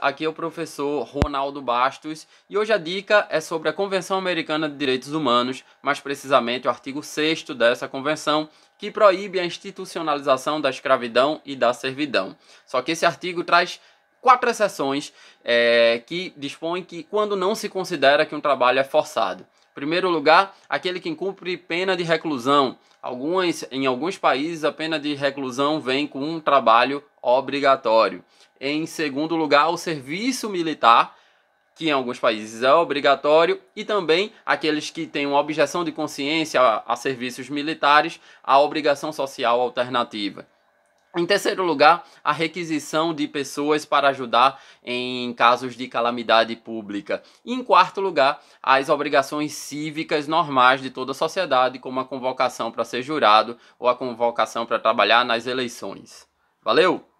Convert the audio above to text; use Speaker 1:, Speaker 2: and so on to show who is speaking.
Speaker 1: Aqui é o professor Ronaldo Bastos e hoje a dica é sobre a Convenção Americana de Direitos Humanos, mais precisamente o artigo 6 dessa convenção, que proíbe a institucionalização da escravidão e da servidão. Só que esse artigo traz quatro exceções é, que dispõem que quando não se considera que um trabalho é forçado. Primeiro lugar, aquele que cumpre pena de reclusão. em alguns países, a pena de reclusão vem com um trabalho obrigatório. Em segundo lugar, o serviço militar, que em alguns países é obrigatório, e também aqueles que têm uma objeção de consciência a, a serviços militares, a obrigação social alternativa. Em terceiro lugar, a requisição de pessoas para ajudar em casos de calamidade pública. E em quarto lugar, as obrigações cívicas normais de toda a sociedade, como a convocação para ser jurado ou a convocação para trabalhar nas eleições. Valeu!